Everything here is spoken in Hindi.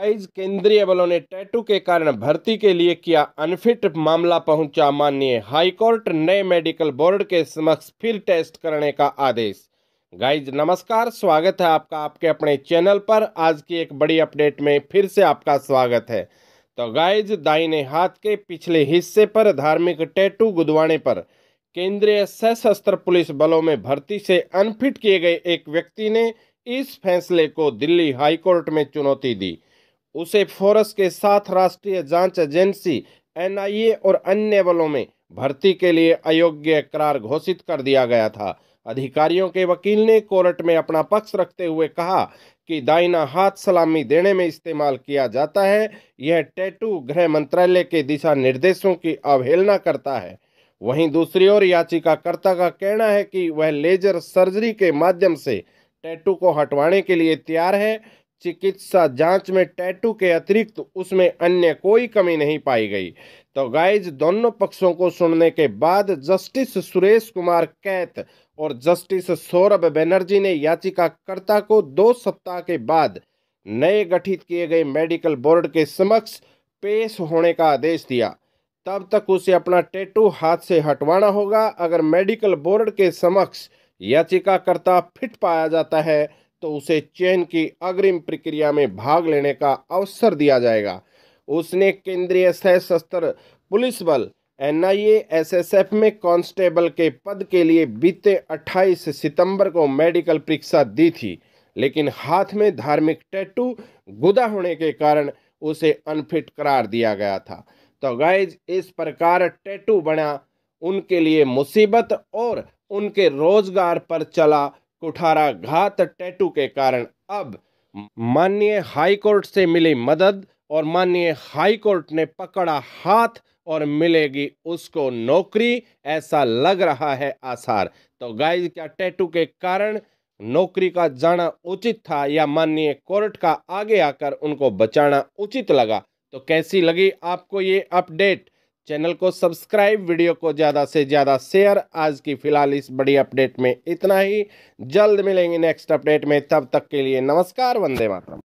आइज केंद्रीय बलों ने टैटू के कारण भर्ती के लिए किया अनफिट मामला पहुंचा माननीय हाईकोर्ट नए मेडिकल बोर्ड के समक्ष फिर टेस्ट करने का आदेश गाइज नमस्कार स्वागत है आपका आपके अपने चैनल पर आज की एक बड़ी अपडेट में फिर से आपका स्वागत है तो गाइज दाहिने हाथ के पिछले हिस्से पर धार्मिक टैटू गुदवाने पर केंद्रीय सशस्त्र पुलिस बलों में भर्ती से अनफिट किए गए एक व्यक्ति ने इस फैसले को दिल्ली हाईकोर्ट में चुनौती दी उसे फोरस के साथ राष्ट्रीय जांच एजेंसी एनआईए और अन्य बलों में भर्ती के लिए अयोग्य करार घोषित कर दिया गया था अधिकारियों के वकील ने कोर्ट में अपना पक्ष रखते हुए कहा कि दाइना हाथ सलामी देने में इस्तेमाल किया जाता है यह टैटू गृह मंत्रालय के दिशा निर्देशों की अवहेलना करता है वहीं दूसरी ओर याचिकाकर्ता का कहना है कि वह लेजर सर्जरी के माध्यम से टैटू को हटवाने के लिए तैयार है चिकित्सा जांच में टैटू के अतिरिक्त उसमें अन्य कोई कमी नहीं पाई गई तो गाइज दोनों पक्षों को सुनने के बाद जस्टिस सुरेश कुमार कैत और जस्टिस सौरभ बनर्जी ने याचिकाकर्ता को दो सप्ताह के बाद नए गठित किए गए मेडिकल बोर्ड के समक्ष पेश होने का आदेश दिया तब तक उसे अपना टैटू हाथ से हटवाना होगा अगर मेडिकल बोर्ड के समक्ष याचिकाकर्ता फिट पाया जाता है तो उसे चयन की अग्रिम प्रक्रिया में भाग लेने का अवसर दिया जाएगा उसने केंद्रीय सशस्त्र पुलिस बल एनआईए एसएसएफ में कांस्टेबल के पद के लिए बीते 28 सितंबर को मेडिकल परीक्षा दी थी लेकिन हाथ में धार्मिक टैटू गुदा होने के कारण उसे अनफिट करार दिया गया था तो गाइज इस प्रकार टैटू बना उनके लिए मुसीबत और उनके रोजगार पर चला घात टैटू के कारण अब माननीय हाईकोर्ट से मिली मदद और माननीय हाईकोर्ट ने पकड़ा हाथ और मिलेगी उसको नौकरी ऐसा लग रहा है आसार तो गाइस क्या टैटू के कारण नौकरी का जाना उचित था या माननीय कोर्ट का आगे आकर उनको बचाना उचित लगा तो कैसी लगी आपको ये अपडेट चैनल को सब्सक्राइब वीडियो को ज़्यादा से ज़्यादा शेयर आज की फ़िलहाल इस बड़ी अपडेट में इतना ही जल्द मिलेंगे नेक्स्ट अपडेट में तब तक के लिए नमस्कार वंदे मातरम